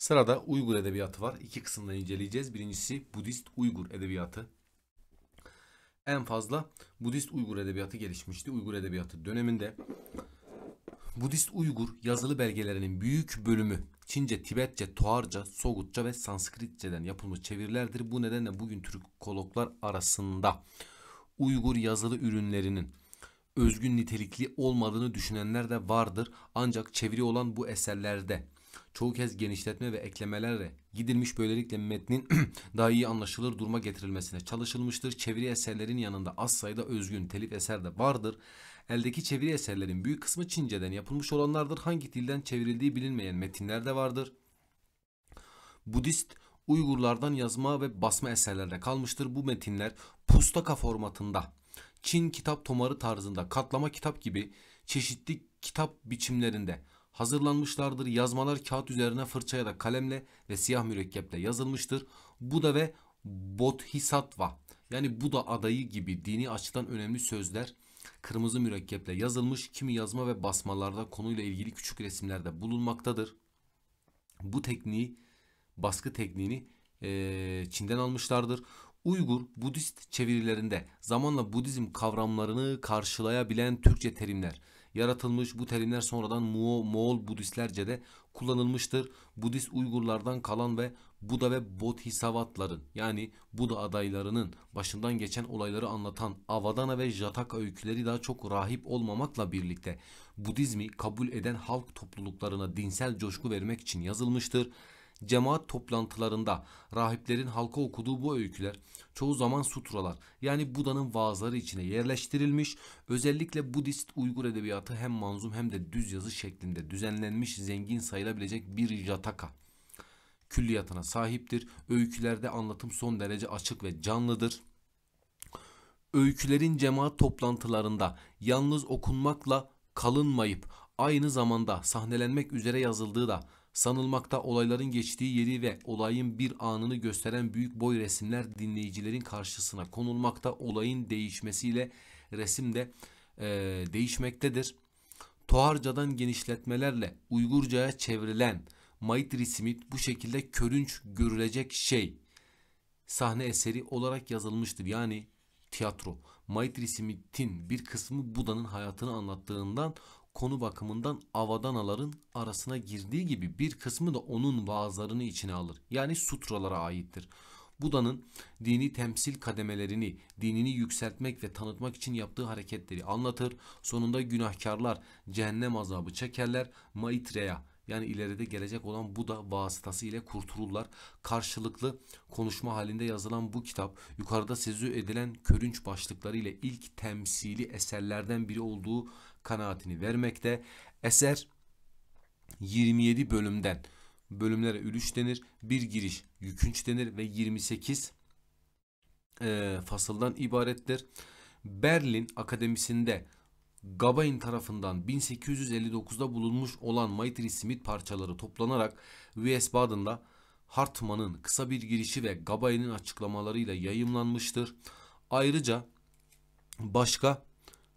Sırada Uygur edebiyatı var. İki kısımda inceleyeceğiz. Birincisi Budist Uygur edebiyatı. En fazla Budist Uygur edebiyatı gelişmişti. Uygur edebiyatı döneminde Budist Uygur yazılı belgelerinin büyük bölümü Çince, Tibetçe, Toarca, Sogutça ve Sanskritçeden yapılmış çevirilerdir. Bu nedenle bugün Türk Türkologlar arasında Uygur yazılı ürünlerinin özgün nitelikli olmadığını düşünenler de vardır. Ancak çeviri olan bu eserlerde çoğu kez genişletme ve eklemelerle gidilmiş böylelikle metnin daha iyi anlaşılır duruma getirilmesine çalışılmıştır. Çeviri eserlerin yanında az sayıda özgün telif eser de vardır. Eldeki çeviri eserlerin büyük kısmı Çince'den yapılmış olanlardır. Hangi dilden çevrildiği bilinmeyen metinler de vardır. Budist Uygurlardan yazma ve basma eserlerde kalmıştır. Bu metinler pustaka formatında, Çin kitap tomarı tarzında, katlama kitap gibi çeşitli kitap biçimlerinde hazırlanmışlardır. Yazmalar kağıt üzerine fırça da kalemle ve siyah mürekkeple yazılmıştır. Buda ve Bodhisattva yani Buda adayı gibi dini açıdan önemli sözler kırmızı mürekkeple yazılmış. Kimi yazma ve basmalarda konuyla ilgili küçük resimlerde bulunmaktadır. Bu tekniği baskı tekniğini e, Çin'den almışlardır. Uygur Budist çevirilerinde zamanla Budizm kavramlarını karşılayabilen Türkçe terimler yaratılmış. Bu terimler sonradan Mo Moğol de kullanılmıştır. Budist Uygurlardan kalan ve Buda ve Bodhisavatların, yani Buda adaylarının başından geçen olayları anlatan Avadana ve Jataka öyküleri daha çok rahip olmamakla birlikte Budizmi kabul eden halk topluluklarına dinsel coşku vermek için yazılmıştır. Cemaat toplantılarında rahiplerin halka okuduğu bu öyküler çoğu zaman sutralar yani Buda'nın vaazları içine yerleştirilmiş. Özellikle Budist Uygur edebiyatı hem manzum hem de düz yazı şeklinde düzenlenmiş zengin sayılabilecek bir jataka külliyatına sahiptir. Öykülerde anlatım son derece açık ve canlıdır. Öykülerin cemaat toplantılarında yalnız okunmakla kalınmayıp aynı zamanda sahnelenmek üzere yazıldığı da Sanılmakta olayların geçtiği yeri ve olayın bir anını gösteren büyük boy resimler dinleyicilerin karşısına konulmakta. Olayın değişmesiyle resim de e, değişmektedir. Toharcadan genişletmelerle Uygurca'ya çevrilen Maitri Simit bu şekilde körünç görülecek şey sahne eseri olarak yazılmıştır. Yani tiyatro. Maitri Simit'in bir kısmı Buda'nın hayatını anlattığından konu bakımından avadanaların arasına girdiği gibi bir kısmı da onun vaazlarını içine alır. Yani sutralara aittir. Buda'nın dini temsil kademelerini, dinini yükseltmek ve tanıtmak için yaptığı hareketleri anlatır. Sonunda günahkarlar cehennem azabı çekerler. Maitreya yani ileride gelecek olan Buda vasıtası ile kurtulurlar. Karşılıklı konuşma halinde yazılan bu kitap yukarıda sözü edilen körünç başlıkları ile ilk temsili eserlerden biri olduğu kanaatini vermekte. Eser 27 bölümden bölümlere ülüş denir. Bir giriş yükünç denir ve 28 e, fasıldan ibarettir. Berlin Akademisi'nde Gabain tarafından 1859'da bulunmuş olan Maitri Smith parçaları toplanarak V.S. Baden'da Hartmann'ın kısa bir girişi ve Gabain'in açıklamalarıyla yayımlanmıştır. Ayrıca başka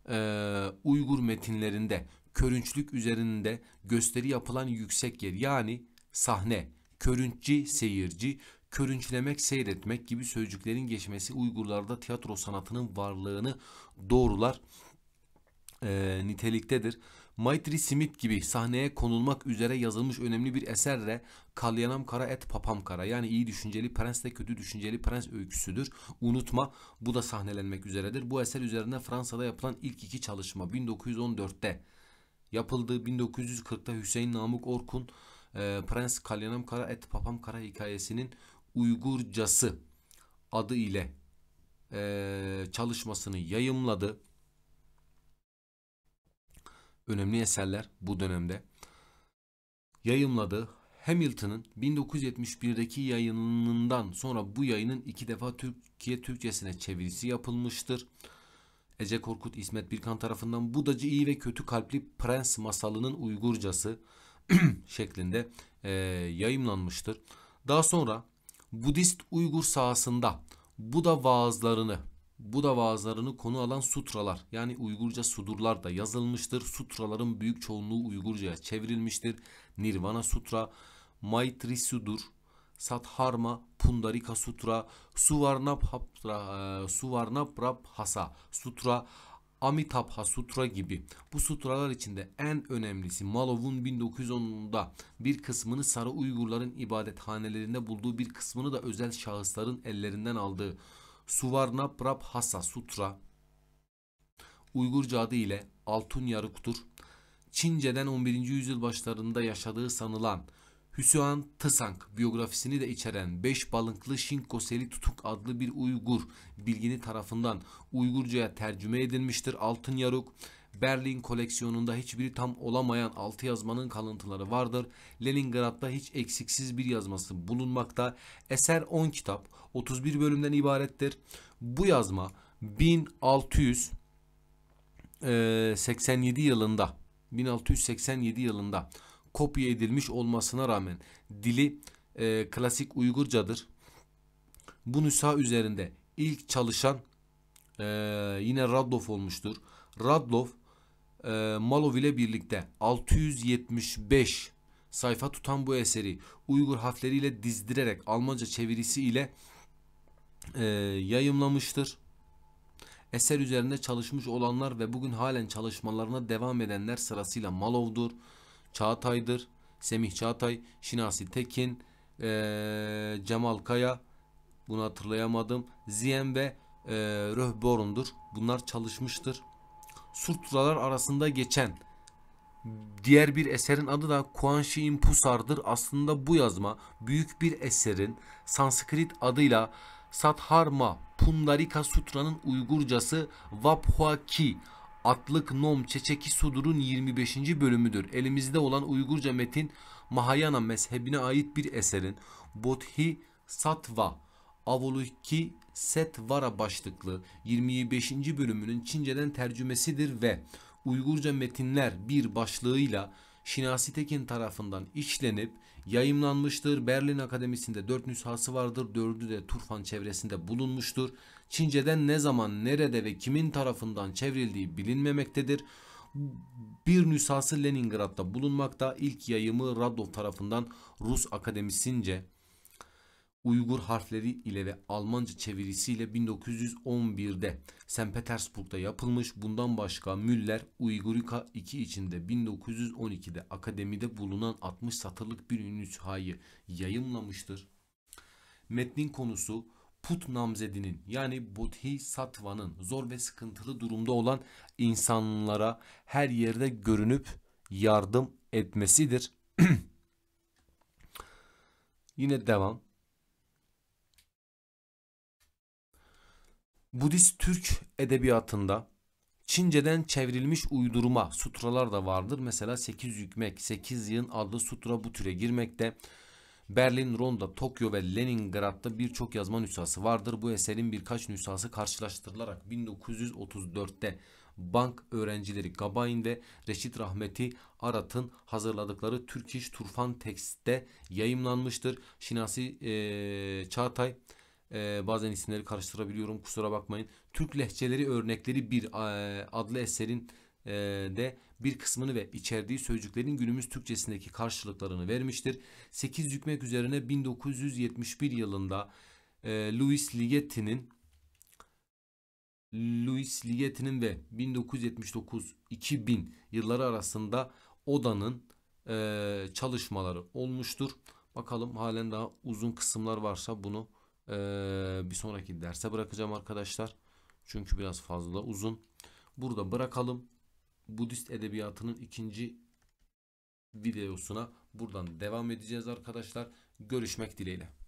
e, Uygur metinlerinde körünçlük üzerinde gösteri yapılan yüksek yer yani sahne, körünççi, seyirci, körünçlemek, seyretmek gibi sözcüklerin geçmesi Uygurlarda tiyatro sanatının varlığını doğrular e, niteliktedir. Maitri Simit gibi sahneye konulmak üzere yazılmış önemli bir eserle Kalyanam Kara Et Papam Kara yani iyi düşünceli prens de kötü düşünceli prens öyküsüdür. Unutma bu da sahnelenmek üzeredir. Bu eser üzerine Fransa'da yapılan ilk iki çalışma 1914'te yapıldı. 1940'ta Hüseyin Namık Orkun e, Prens Kalyanam Kara Et Papam Kara hikayesinin Uygurcası adı ile e, çalışmasını yayımladı önemli eserler bu dönemde yayımladığı Hamilton'ın 1971'deki yayınından sonra bu yayının iki defa Türkiye Türkçesine çevirisi yapılmıştır. Ece Korkut İsmet Birkan tarafından Budacı İyi ve Kötü Kalpli Prens masalının Uygurcası şeklinde e, yayımlanmıştır. Daha sonra Budist Uygur sahasında Buda vaazlarını Buda vaazlarını konu alan sutralar yani Uygurca sudurlar da yazılmıştır. Sutraların büyük çoğunluğu Uygurca'ya çevrilmiştir. Nirvana Sutra, Maitri Sudur, Satharma, Pundarika Sutra, Suvarnabhapra, e, Suvarnabhapasa Sutra, Amitabha Sutra gibi. Bu sutralar içinde en önemlisi Malov'un 1910'da bir kısmını Sarı Uygurların ibadethanelerinde bulduğu bir kısmını da özel şahısların ellerinden aldığı Suvarna Prabhasa Sutra Uygurca adı ile Altun Yarı Çince'den 11. yüzyıl başlarında yaşadığı sanılan Hüsyan Tsank biyografisini de içeren 5 balıklı Şinkoseli Tutuk adlı bir Uygur bilgini tarafından Uygurca'ya tercüme edilmiştir. Altın Yaruk Berlin koleksiyonunda hiçbiri tam olamayan altı yazmanın kalıntıları vardır. Leningrad'da hiç eksiksiz bir yazması bulunmakta. Eser 10 kitap, 31 bölümden ibarettir. Bu yazma 1687 e, yılında 1687 yılında kopya edilmiş olmasına rağmen dili e, klasik Uygurcadır. Bu nüsha üzerinde ilk çalışan e, yine Radloff olmuştur. Radloff e, Malov ile birlikte 675 sayfa tutan bu eseri Uygur harfleriyle dizdirerek Almanca çevirisi ile e, yayımlamıştır. Eser üzerinde çalışmış olanlar ve bugün halen çalışmalarına devam edenler sırasıyla Malov'dur, Çağatay'dır, Semih Çağatay, Şinasi Tekin, e, Cemal Kaya, bunu hatırlayamadım, Ziyen ve e, Röhborun'dur. Bunlar çalışmıştır sutralar arasında geçen diğer bir eserin adı da Kuan Shi'in Pusar'dır. Aslında bu yazma büyük bir eserin Sanskrit adıyla Satharma Pundarika Sutra'nın Uygurcası Vaphuaki Atlık Nom Çeçeki Sudur'un 25. bölümüdür. Elimizde olan Uygurca metin Mahayana mezhebine ait bir eserin Bodhi Satva Avuluki Setvara başlıklı 25. bölümünün Çince'den tercümesidir ve Uygurca metinler bir başlığıyla Şinasi Tekin tarafından işlenip yayımlanmıştır. Berlin Akademisi'nde dört nüshası vardır. Dördü de Turfan çevresinde bulunmuştur. Çince'den ne zaman, nerede ve kimin tarafından çevrildiği bilinmemektedir. Bir nüshası Leningrad'da bulunmakta. İlk yayımı Radov tarafından Rus Akademisince Uygur harfleri ile ve Almanca çevirisiyle 1911'de St. Petersburg'da yapılmış. Bundan başka Müller Uygurika 2 içinde 1912'de akademide bulunan 60 satırlık bir nüshayı yayınlamıştır. Metnin konusu put namzedinin yani bodhisattva'nın zor ve sıkıntılı durumda olan insanlara her yerde görünüp yardım etmesidir. Yine devam. Budist Türk edebiyatında Çince'den çevrilmiş uydurma sutralar da vardır. Mesela 8 Yükmek, 8 yığın adlı sutra bu türe girmekte. Berlin, Ronda, Tokyo ve Leningrad'da birçok yazma nüshası vardır. Bu eserin birkaç nüshası karşılaştırılarak 1934'te bank öğrencileri Gabain ve Reşit Rahmeti Arat'ın hazırladıkları Türk İş Turfan Tekst'te yayımlanmıştır. Şinasi e, Çağatay ee, bazen isimleri karıştırabiliyorum kusura bakmayın. Türk lehçeleri örnekleri bir e, adlı eserin e, de bir kısmını ve içerdiği sözcüklerin günümüz Türkçesindeki karşılıklarını vermiştir. 8 yükmek üzerine 1971 yılında e, Louis Ligetti'nin Louis Ligetti'nin ve 1979-2000 yılları arasında Oda'nın e, çalışmaları olmuştur. Bakalım halen daha uzun kısımlar varsa bunu ee, bir sonraki derse bırakacağım arkadaşlar. Çünkü biraz fazla uzun. Burada bırakalım. Budist edebiyatının ikinci videosuna buradan devam edeceğiz arkadaşlar. Görüşmek dileğiyle.